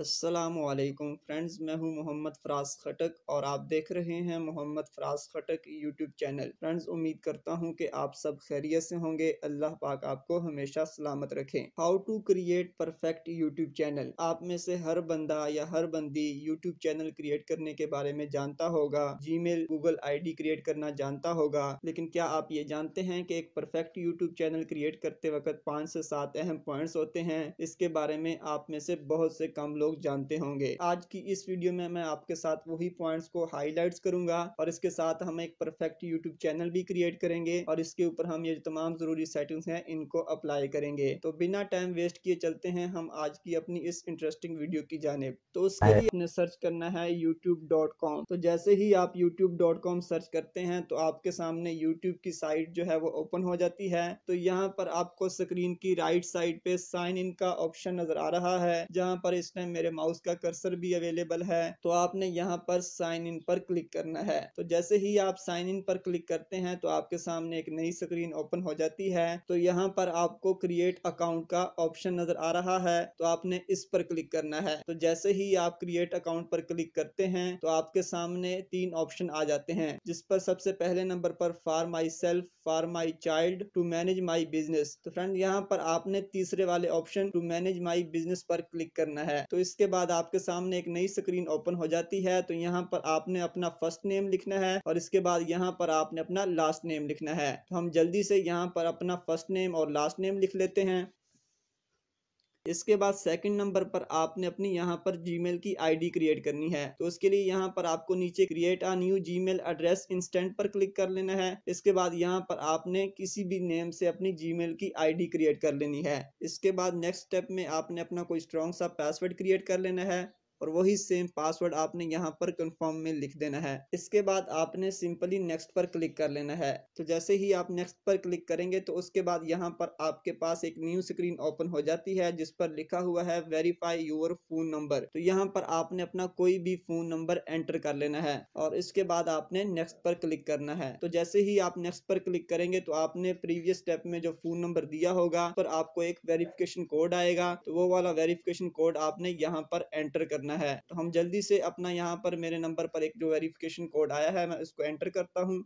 असलकम फ्रेंड्स मैं हूं मोहम्मद फराज खटक और आप देख रहे हैं Mohammad Faraz Khatak YouTube channel friends उम्मीद करता हूं कि आप सब खैरियत से होंगे अल्लाह पाक आपको हमेशा सलामत रखें how to create perfect YouTube channel आप में से हर बंदा या हर बंदी यूट्यूब चैनल क्रिएट करने के बारे में जानता होगा Gmail Google I create करना जानता होगा लेकिन क्या आप ये जानते हैं कि एक परफेक्ट यूट्यूब चैनल क्रिएट करते वक्त पाँच से सात अहम पॉइंट्स होते हैं इसके बारे में आप में से बहुत से कम लोग लोग जानते होंगे आज की इस वीडियो में मैं आपके साथ वही पॉइंट्स को हाईलाइट करूंगा और इसके साथ हम एक परफेक्ट यूट्यूब चैनल भी क्रिएट करेंगे और इसके ऊपर हम ये तमाम जरूरी सेटिंग्स हैं इनको अप्लाई करेंगे तो बिना टाइम वेस्ट किए चलते हैं हम आज की अपनी इस इंटरेस्टिंग वीडियो की जानब तो उसके लिए आपने सर्च करना है यूट्यूब तो जैसे ही आप यूट्यूब सर्च करते हैं तो आपके सामने यूट्यूब की साइट जो है वो ओपन हो जाती है तो यहाँ पर आपको स्क्रीन की राइट साइड पे साइन इन का ऑप्शन नजर आ रहा है जहाँ पर इस टाइम मेरे माउस का कर्सर भी अवेलेबल है तो आपने यहाँ पर साइन इन पर क्लिक करना है तो जैसे ही आप साइन इन पर क्लिक करते हैं तो आपके सामने एक नई स्क्रीन ओपन हो जाती है तो यहाँ पर आपको क्रिएट अकाउंट का ऑप्शन नजर आ रहा है तो आपने इस पर क्लिक करना है तो जैसे ही आप क्रिएट अकाउंट पर क्लिक करते हैं तो आपके सामने तीन ऑप्शन आ जाते हैं जिस पर सबसे पहले नंबर पर for myself for my child to manage my business तो फ्रेंड यहाँ पर आपने तीसरे वाले option to manage my business पर क्लिक करना है तो इसके बाद आपके सामने एक नई स्क्रीन ओपन हो जाती है तो यहाँ पर आपने अपना फर्स्ट नेम लिखना है और इसके बाद यहाँ पर आपने अपना लास्ट नेम लिखना है तो हम जल्दी से यहाँ पर अपना फर्स्ट नेम और लास्ट नेम लिख लेते हैं इसके बाद सेकंड नंबर पर आपने अपनी यहाँ पर जीमेल की आईडी क्रिएट करनी है तो उसके लिए यहाँ पर आपको नीचे create a new Gmail address instead पर क्लिक कर लेना है इसके बाद यहाँ पर आपने किसी भी नेम से अपनी जीमेल की आईडी क्रिएट कर लेनी है इसके बाद नेक्स्ट स्टेप में आपने अपना कोई स्ट्रॉन्ग सा पासवर्ड क्रिएट कर लेना है और वही सेम पासवर्ड आपने यहाँ पर कंफर्म में लिख देना है इसके बाद आपने सिंपली नेक्स्ट पर क्लिक कर लेना है तो जैसे ही आप नेक्स्ट पर क्लिक करेंगे तो उसके बाद यहाँ पर आपके पास एक न्यू स्क्रीन ओपन हो जाती है जिस पर लिखा हुआ है वेरीफाई यूर फोन नंबर तो यहाँ पर आपने अपना कोई भी फोन नंबर एंटर कर लेना है और इसके बाद आपने नेक्स्ट पर क्लिक करना है तो जैसे ही आप नेक्स्ट पर क्लिक करेंगे तो आपने प्रीवियस स्टेप में जो फोन नंबर दिया होगा पर आपको एक वेरिफिकेशन कोड आएगा तो वो वाला वेरिफिकेशन कोड आपने यहाँ पर एंटर करना करना है तो हम जल्दी से अपना यहाँ पर मेरे नंबर पर एक जो वेरिफिकेशन कोड आया है मैं उसको एंटर करता हूँ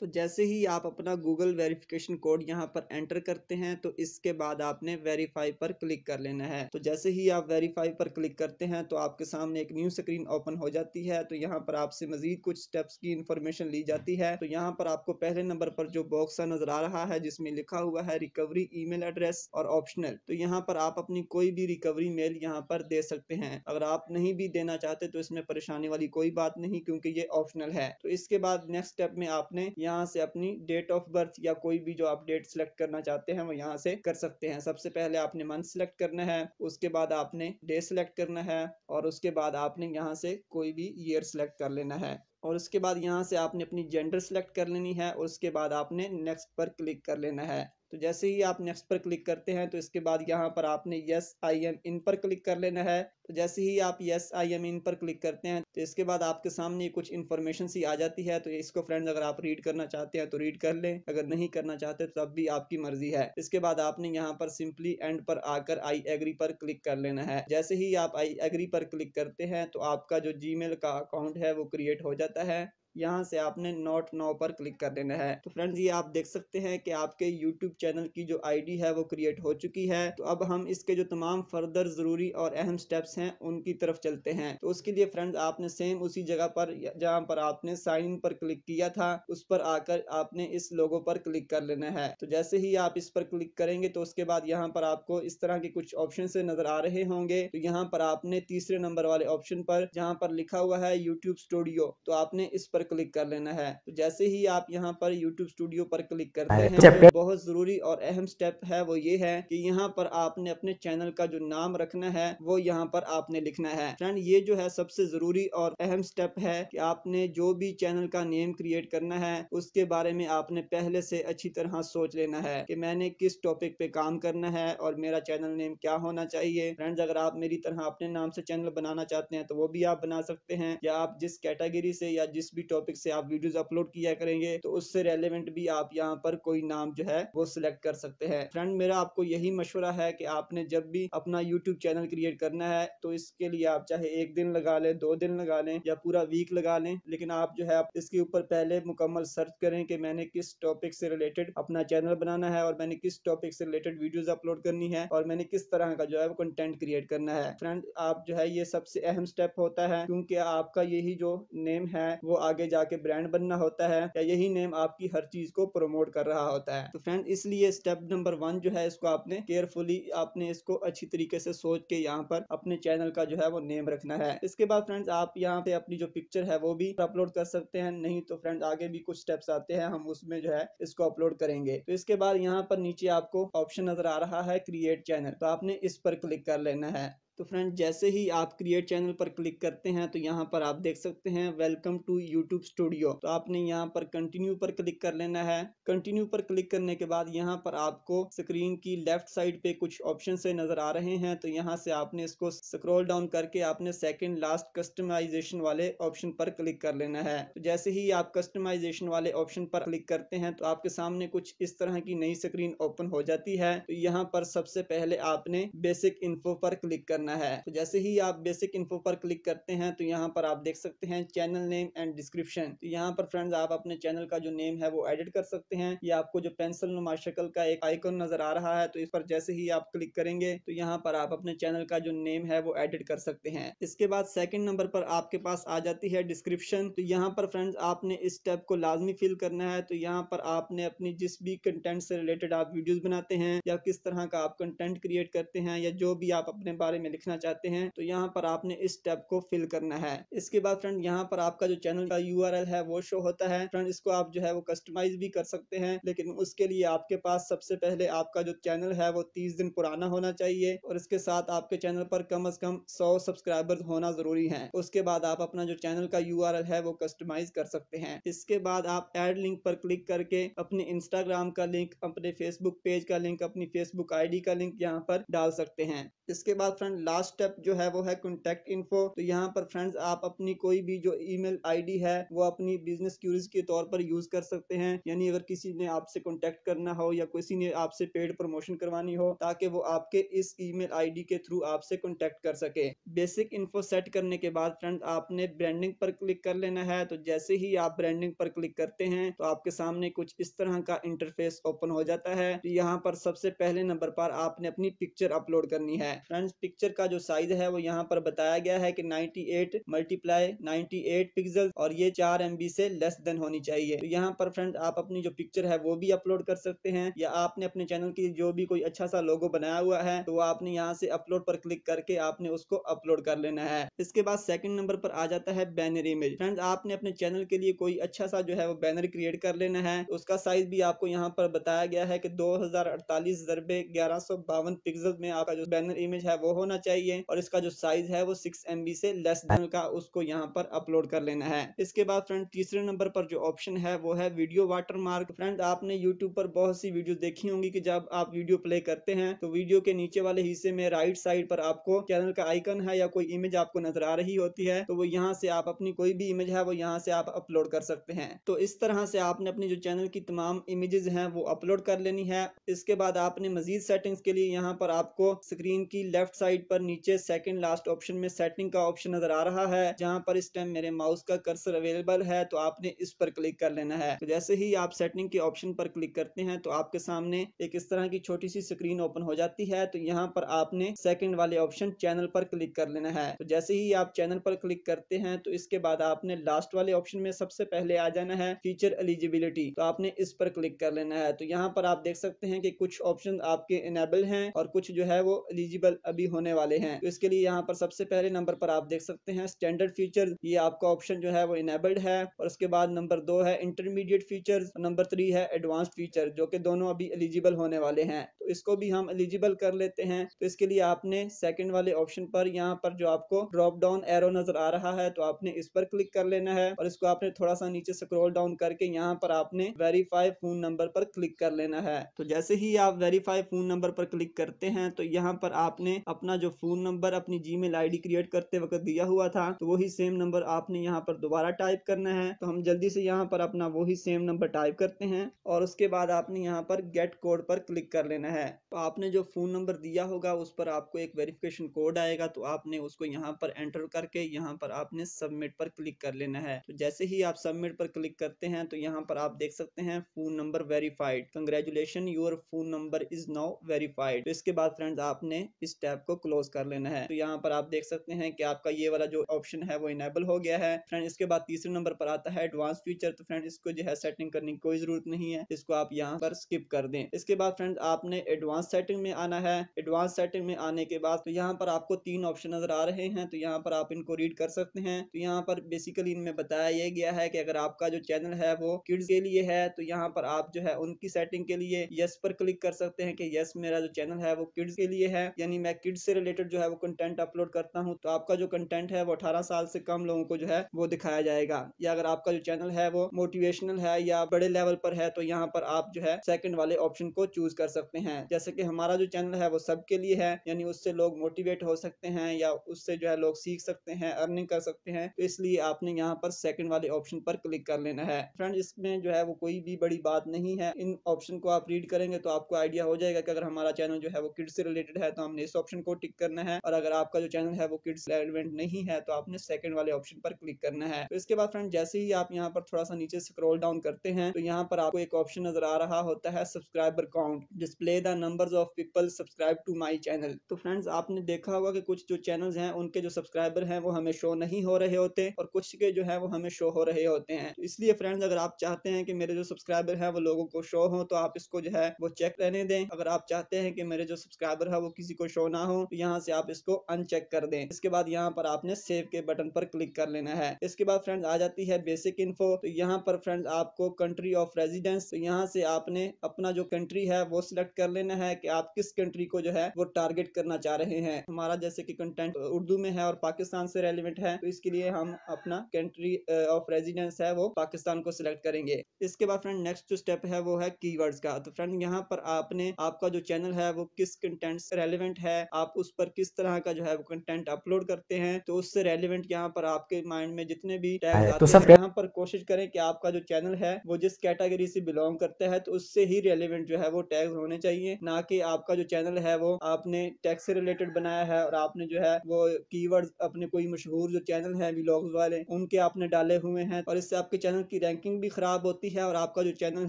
तो जैसे ही आप अपना गूगल वेरिफिकेशन कोड यहाँ पर एंटर करते हैं तो इसके बाद आपने वेरीफाई पर क्लिक कर लेना है तो जैसे ही आप वेरीफाई पर क्लिक करते हैं तो आपके सामने एक न्यू स्क्रीन ओपन हो जाती है तो यहाँ पर आपसे मजीद कुछ स्टेप्स की इन्फॉर्मेशन ली जाती है तो यहाँ पर आपको पहले नंबर पर जो बॉक्स नजर आ रहा है जिसमें लिखा हुआ है रिकवरी ई एड्रेस और ऑप्शनल तो यहाँ पर आप अपनी कोई भी रिकवरी मेल यहाँ पर दे सकते हैं अगर आप नहीं भी देना चाहते तो इसमें परेशानी वाली कोई बात नहीं क्योंकि ये ऑप्शनल है तो इसके बाद नेक्स्ट स्टेप में आपने यहाँ से अपनी डेट ऑफ बर्थ या कोई भी जो आप डेट सिलेक्ट करना चाहते हैं वो यहाँ से कर सकते हैं सबसे पहले आपने मंथ सिलेक्ट करना है उसके बाद आपने डे सिलेक्ट करना है और उसके बाद आपने यहाँ से कोई भी ईयर सिलेक्ट कर लेना है और उसके बाद यहाँ से आपने अपनी जेंडर सेलेक्ट कर लेनी है और उसके बाद आपने नेक्स्ट पर क्लिक कर लेना है तो जैसे ही आप नेक्स्ट पर क्लिक करते हैं तो इसके बाद यहाँ पर आपने यस आई एम इन पर क्लिक कर लेना है तो जैसे ही आप यस आई एम इन पर क्लिक करते हैं तो इसके बाद आपके सामने कुछ इन्फॉर्मेशन सी आ जाती है तो इसको फ्रेंड्स अगर आप रीड करना चाहते हैं तो रीड कर लें अगर नहीं करना चाहते तो तब भी आपकी मर्जी है इसके बाद आपने यहाँ पर सिंपली एंड पर आकर आई एग्री पर क्लिक कर लेना है जैसे ही आप आई एग्री पर क्लिक करते हैं तो आपका जो जी का अकाउंट है वो क्रिएट हो जाता है यहाँ से आपने नोट नौ पर क्लिक कर देना है तो फ्रेंड्स ये आप देख सकते हैं कि आपके यूट्यूब चैनल की जो आईडी है वो क्रिएट हो चुकी है तो अब हम इसके जो तमाम फर्दर ज़रूरी और अहम स्टेप्स हैं उनकी तरफ चलते हैं तो उसके लिए फ्रेंड्स आपने सेम उसी जगह पर जहाँ पर आपने साइन इन पर क्लिक किया था उस पर आकर आपने इस लोगो पर क्लिक कर लेना है तो जैसे ही आप इस पर क्लिक करेंगे तो उसके बाद यहाँ पर आपको इस तरह के कुछ ऑप्शन से नजर आ रहे होंगे तो यहाँ पर आपने तीसरे नंबर वाले ऑप्शन पर जहाँ पर लिखा हुआ है यूट्यूब स्टूडियो तो आपने इस पर क्लिक कर लेना है तो जैसे ही आप यहाँ पर YouTube स्टूडियो पर क्लिक करते हाँ, हैं तो बहुत जरूरी और अहम स्टेप है वो ये है कि यहाँ पर आपने अपने चैनल का जो नाम रखना है वो यहाँ पर आपने लिखना है फ्रेंड ये जो है सबसे जरूरी और अहम स्टेप है कि आपने जो भी चैनल का नेम क्रिएट करना है उसके बारे में आपने पहले से अच्छी तरह सोच लेना है कि मैंने किस टॉपिक पे काम करना है और मेरा चैनल नेम क्या होना चाहिए फ्रेंड अगर आप मेरी तरह अपने नाम से चैनल बनाना चाहते हैं तो वो भी आप बना सकते हैं या आप जिस कैटेगरी से या जिस भी टॉपिक से आप वीडियोस अपलोड किया करेंगे तो उससे रेलिवेंट भी आप यहाँ पर कोई नाम जो है वो सिलेक्ट कर सकते हैं फ्रेंड मेरा आपको यही मशवरा है कि आपने जब भी अपना यूट्यूब चैनल क्रिएट करना है तो इसके लिए आप चाहे एक दिन लगा लें दो दिन लगा लें या पूरा वीक लगा लें लेकिन आप जो है इसके ऊपर पहले मुकम्मल सर्च करें कि मैंने किस टॉपिक से रिलेटेड अपना चैनल बनाना है और मैंने किस टॉपिक से रिलेटेड वीडियोस अपलोड करनी है और मैंने किस तरह का जो है वो कंटेंट क्रिएट करना है फ्रेंड आप जो है ये सबसे अहम स्टेप होता है क्योंकि आपका यही जो नेम है वो आगे आगे जाके ब्रांड बनना होता है या यही नेम आपकी हर चीज को प्रमोट कर रहा होता है तो फ्रेंड इसलिए स्टेप नंबर वन जो है इसको आपने केयरफुली आपने इसको अच्छी तरीके से सोच के यहाँ पर अपने चैनल का जो है वो नेम रखना है इसके बाद फ्रेंड्स आप यहाँ पे अपनी जो पिक्चर है वो भी अपलोड कर सकते हैं नहीं तो फ्रेंड आगे भी कुछ स्टेप्स आते हैं हम उसमें जो है इसको अपलोड करेंगे तो इसके बाद यहाँ पर नीचे आपको ऑप्शन नजर आ रहा है क्रिएट चैनल तो आपने इस पर क्लिक कर लेना है तो फ्रेंड जैसे ही आप क्रिएट चैनल पर क्लिक करते हैं तो यहाँ पर आप देख सकते हैं वेलकम टू यूट्यूब स्टूडियो तो आपने यहाँ पर कंटिन्यू पर क्लिक कर लेना है कंटिन्यू पर क्लिक करने के बाद यहाँ पर आपको स्क्रीन की लेफ्ट साइड पे कुछ ऑप्शन से नजर आ रहे हैं तो यहाँ से आपने इसको स्क्रोल डाउन करके आपने सेकेंड लास्ट कस्टमाइजेशन वाले ऑप्शन पर क्लिक कर लेना है तो जैसे ही आप कस्टमाइजेशन वाले ऑप्शन पर क्लिक करते हैं तो आपके सामने कुछ इस तरह की नई स्क्रीन ओपन हो जाती है तो यहाँ पर सबसे पहले आपने बेसिक इन्फो पर क्लिक करना करना है तो जैसे ही आप बेसिक इन्फो पर क्लिक करते हैं तो यहाँ पर आप देख सकते हैं चैनल नेम एंड डिस्क्रिप्शन तो यहाँ पर फ्रेंड्स आप अपने चैनल का जो नेम है वो एडिट कर सकते हैं या आपको जो पेंसिल नुमा शक्ल का एक आइकन नजर आ रहा है तो इस पर जैसे ही आप क्लिक करेंगे तो यहाँ पर आप अपने चैनल का जो नेम है वो एडिट कर सकते हैं इसके बाद सेकेंड नंबर पर आपके पास आ जाती है डिस्क्रिप्शन तो यहाँ पर फ्रेंड्स आपने इस स्टेप को लाजमी फिल करना है तो यहाँ पर आपने अपनी जिस भी कंटेंट से रिलेटेड आप वीडियोज बनाते हैं या किस तरह का आप कंटेंट क्रिएट करते हैं या जो भी आप अपने बारे में लिखना चाहते हैं तो यहाँ पर आपने इस टैब को फिल करना है इसके बाद फ्रेंड यहाँ पर आपका जो चैनल का यू है वो शो होता है फ्रेंड इसको आप जो है वो कस्टमाइज भी कर सकते हैं लेकिन उसके लिए आपके पास सबसे पहले आपका जो चैनल है वो तीस दिन पुराना होना चाहिए और इसके साथ आपके चैनल पर कम अज कम सौ सब्सक्राइबर होना जरूरी है उसके बाद आप अपना जो चैनल का यू है वो कस्टमाइज कर सकते हैं इसके बाद आप एड लिंक पर क्लिक करके अपने इंस्टाग्राम का लिंक अपने फेसबुक पेज का लिंक अपनी फेसबुक आईडी का लिंक यहाँ पर डाल सकते हैं इसके बाद फ्रेंड लास्ट स्टेप जो है वो है कॉन्टेक्ट इन्फो तो यहाँ पर फ्रेंड्स आप अपनी कोई भी जो ईमेल डी है वो अपनी बिजनेस क्यूरीज के तौर पर यूज कर सकते हैं यानी अगर किसी ने आपसे कॉन्टेक्ट करना हो या किसी ने आपसे पेड प्रमोशन करवानी हो ताकि वो आपके इस ईमेल आईडी के थ्रू आपसे कॉन्टेक्ट कर सके बेसिक इन्फो सेट करने के बाद फ्रेंड आपने ब्रांडिंग पर क्लिक कर लेना है तो जैसे ही आप ब्रांडिंग पर क्लिक करते हैं तो आपके सामने कुछ इस तरह का इंटरफेस ओपन हो जाता है तो यहाँ पर सबसे पहले नंबर पर आपने अपनी पिक्चर अपलोड करनी है फ्रेंड्स पिक्चर का जो साइज है वो यहाँ पर बताया गया है कि 98 एट मल्टीप्लाई नाइन्टी पिक्सल और ये चार एम से लेस देन होनी चाहिए तो यहाँ पर फ्रेंड आप अपनी जो पिक्चर है वो भी अपलोड कर सकते हैं या आपने अपने चैनल की जो भी कोई अच्छा सा लोगो बनाया हुआ है तो आपने यहाँ से अपलोड पर क्लिक करके आपने उसको अपलोड कर लेना है इसके बाद सेकेंड नंबर पर आ जाता है बैनर इमेज फ्रेंड आपने अपने चैनल के लिए कोई अच्छा सा जो है वो बैनर क्रिएट कर लेना है उसका साइज भी आपको यहाँ पर बताया गया है कि दो हजार अड़तालीस जरबे ग्यारह सौ बावन पिक्सल में आपका जो बैनर इमेज है वो होना चाहिए और इसका जो साइज है वो सिक्स एम से लेस देन का उसको यहाँ पर अपलोड कर लेना है इसके बाद फ्रेंड तीसरे नंबर पर जो ऑप्शन है वो है वीडियो वाटर मार्क फ्रेंड आपने यूट्यूब पर बहुत सी वीडियो देखी होंगी की जब आप वीडियो प्ले करते हैं तो वीडियो के नीचे वाले हिस्से में राइट साइड पर आपको चैनल का आइकन है या कोई इमेज आपको नजर आ रही होती है तो वो यहाँ से आप अपनी कोई भी इमेज है वो यहाँ से आप अपलोड कर सकते हैं तो इस तरह से आपने अपनी जो चैनल की तमाम इमेजेस हैं वो अपलोड कर लेनी है इसके बाद आपने मजीद सेटिंग्स के लिए यहाँ पर आपको स्क्रीन की लेफ्ट साइड पर पर नीचे सेकंड लास्ट ऑप्शन में सेटिंग का ऑप्शन नजर आ रहा है जहां पर इस टाइम मेरे माउस का कर्सर अवेलेबल है तो आपने इस पर क्लिक कर लेना है तो जैसे ही आप सेटिंग के ऑप्शन पर क्लिक करते हैं तो आपके सामने एक इस तरह की छोटी सी स्क्रीन ओपन हो जाती है तो यहाँ पर आपने सेकेंड वाले ऑप्शन चैनल पर क्लिक कर लेना है तो जैसे ही आप चैनल पर क्लिक करते हैं तो इसके बाद आपने लास्ट वाले ऑप्शन में सबसे पहले आ जाना है फीचर एलिजिबिलिटी तो आपने इस पर क्लिक कर लेना है तो यहाँ पर आप देख सकते हैं कि कुछ ऑप्शन आपके इनेबल हैं और कुछ जो है वो एलिजिबल अभी होने वाले वाले हैं तो इसके लिए यहाँ पर सबसे पहले नंबर पर आप देख सकते हैं स्टैंडर्ड फीचर ये आपका ऑप्शन जो है वो इनेबल्ड है और उसके बाद नंबर दो है इंटरमीडिएट फीचर नंबर थ्री है एडवांस फीचर जो कि दोनों अभी एलिजिबल होने वाले हैं तो इसको भी हम एलिजिबल कर लेते हैं तो इसके लिए आपने सेकेंड वाले ऑप्शन पर यहाँ पर जो आपको ड्रॉप डाउन एरो नजर आ रहा है तो आपने इस पर क्लिक कर लेना है और इसको आपने थोड़ा सा नीचे स्क्रोल डाउन करके यहाँ पर आपने वेरीफाई फोन नंबर पर क्लिक कर लेना है तो जैसे ही आप वेरीफाई फोन नंबर पर क्लिक करते हैं तो यहाँ पर आपने अपना जो फ़ोन नंबर अपनी जी मेल क्रिएट करते वक्त दिया हुआ था तो वही सेम नंबर आपने यहाँ पर दोबारा टाइप करना है तो हम जल्दी से यहाँ पर अपना वही सेम नंबर टाइप करते हैं और उसके बाद आपने यहाँ पर गेट कोड पर क्लिक कर लेना है तो आपने जो फ़ोन नंबर दिया होगा उस पर आपको एक वेरिफिकेशन कोड आएगा तो आपने उसको यहाँ पर एंटर करके यहाँ पर आपने सबमिट पर क्लिक कर लेना है तो जैसे ही आप सबमिट पर क्लिक करते हैं तो यहाँ पर आप देख सकते हैं phone number verified congratulation your phone number is now verified इसके बाद फ्रेंड्स आपने इस टैब को क्लोज क्लोज कर लेना है तो यहाँ पर आप देख सकते हैं कि आपका ये वाला जो ऑप्शन है वो इनेबल हो गया है फ्रेंड इसके बाद तीसरे नंबर पर आता है एडवांस फीचर तो फ्रेंड इसको जो है सेटिंग करने की कोई जरूरत नहीं है इसको आप यहाँ पर स्किप कर दें इसके बाद फ्रेंड आपने एडवांस सेटिंग में आना है एडवांस सेटिंग में आने के बाद तो यहाँ पर आपको तीन ऑप्शन नजर आ रहे हैं तो यहाँ पर आप इनको रीड कर सकते हैं तो यहाँ पर बेसिकली इनमें बताया ये गया है कि अगर आपका जो चैनल है वो किड्स के लिए है तो यहाँ पर आप जो है उनकी सेटिंग के लिए यस पर क्लिक कर सकते हैं कि यस मेरा जो चैनल है वो किड्स के लिए है यानी मैं किड्स से रिलेटेड जो है वो कंटेंट अपलोड करता हूँ तो आपका जो कंटेंट है वो अठारह साल से कम लोगों को जो है वो दिखाया जाएगा या अगर आपका जो चैनल है वो मोटिवेशनल है या बड़े लेवल पर है तो यहाँ पर आप जो है सेकंड वाले ऑप्शन को चूज कर सकते हैं जैसे कि हमारा जो चैनल है वो सबके लिए है यानी उससे लोग मोटिवेट हो सकते हैं या उससे जो है लोग सीख सकते हैं अर्निंग कर सकते हैं तो इसलिए आपने यहाँ पर सेकंड वाले ऑप्शन पर क्लिक कर लेना है फ्रेंड इसमें जो है वो कोई भी बड़ी बात नहीं है इन ऑप्शन को आप रीड करेंगे तो आपको आइडिया हो जाएगा कि अगर हमारा चैनल जो है वो किड से रिलेटेड है तो हमने इस ऑप्शन को टिक क्लिक करना है और अगर आपका जो चैनल है वो किड्स रेलिवेंट नहीं है तो आपने सेकंड वाले ऑप्शन पर क्लिक करना है तो इसके बाद फ्रेंड जैसे ही आप यहाँ पर थोड़ा सा नीचे स्क्रॉल डाउन करते हैं तो यहाँ पर आपको एक ऑप्शन नजर आ रहा होता है subscriber count display the number of people subscribe to my channel तो फ्रेंड्स आपने देखा होगा कि कुछ जो चैनल है उनके जो सब्सक्राइबर है वो हमें शो नहीं हो रहे होते और कुछ के जो है वो हमें शो हो रहे होते हैं इसलिए फ्रेंड्स अगर आप चाहते हैं कि मेरे जो सब्सक्राइबर है वो लोगों को शो हो तो आप इसको जो है वो चेक रहने दें अगर आप चाहते हैं कि मेरे जो सब्सक्राइबर है वो किसी को शो ना हो तो यहाँ से आप इसको अनचेक कर दें इसके बाद यहाँ पर आपने सेव के बटन पर क्लिक कर लेना है इसके बाद फ्रेंड्स आ जाती है बेसिक इन्फो तो यहाँ पर फ्रेंड्स आपको कंट्री ऑफ रेजिडेंस तो यहाँ से आपने अपना जो कंट्री है वो सिलेक्ट कर लेना है कि आप किस कंट्री को जो है वो टारगेट करना चाह रहे हैं हमारा जैसे कि कंटेंट उर्दू में है और पाकिस्तान से रेलिवेंट है तो इसके लिए हम अपना कंट्री ऑफ रेजिडेंस है वो पाकिस्तान को सिलेक्ट करेंगे इसके बाद फ्रेंड नेक्स्ट जो स्टेप है वो है कीवर्ड्स का तो फ्रेंड यहाँ पर आपने आपका जो चैनल है वो किस कंटेंट से रेलिवेंट है आप उस पर किस तरह का जो है वो कंटेंट अपलोड करते हैं तो उससे रेलिवेंट यहाँ पर आपके माइंड में जितने भी टैग हाँ, तो सब यहाँ पर कोशिश करें कि आपका जो चैनल है वो जिस कैटेगरी से बिलोंग करता है तो उससे ही रेलिवेंट जो है वो टैग होने चाहिए ना कि आपका जो चैनल है वो आपने टैग से रिलेटेड बनाया है और आपने जो है वो की अपने कोई मशहूर जो चैनल है व्लॉग्स वाले उनके आपने डाले हुए हैं और इससे आपके चैनल की रैंकिंग भी खराब होती है और आपका जो चैनल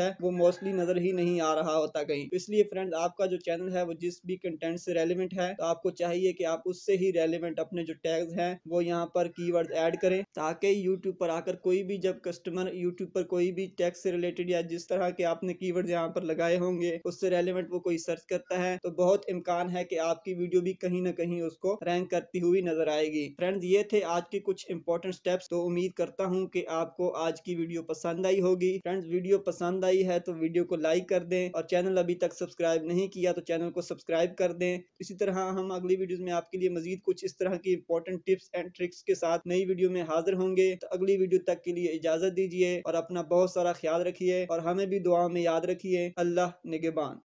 है वो मोस्टली नजर ही नहीं आ रहा होता कहीं इसलिए फ्रेंड आपका जो चैनल है वो जिस भी कंटेंट से रेलिवेंट है तो आपको चाहिए कि आप उससे ही रेलिवेंट अपने जो टैग्स हैं वो यहाँ पर कीवर्ड ऐड करें ताकि यूट्यूब पर आकर कोई भी जब कस्टमर यूट्यूब पर कोई भी टैक्स से रिलेटेड या जिस तरह के आपने कीवर्ड यहाँ पर लगाए होंगे उससे रेलिवेंट वो कोई सर्च करता है तो बहुत इम्कान है कि आपकी वीडियो भी कहीं ना कहीं उसको रैंक करती हुई नजर आएगी फ्रेंड्स ये थे आज के कुछ इंपॉर्टेंट स्टेप्स तो उम्मीद करता हूँ कि आपको आज की वीडियो पसंद आई होगी फ्रेंड्स वीडियो पसंद आई है तो वीडियो को लाइक कर दें और चैनल अभी तक सब्सक्राइब नहीं किया तो चैनल को सब्सक्राइब कर दें इसी तरह हम अगली वीडियोस में आपके लिए मजीद कुछ इस तरह की इंपॉर्टेंट टिप्स एंड ट्रिक्स के साथ नई वीडियो में हाजिर होंगे तो अगली वीडियो तक के लिए इजाजत दीजिए और अपना बहुत सारा ख्याल रखिए और हमें भी दुआ में याद रखिए अल्लाह निगेबान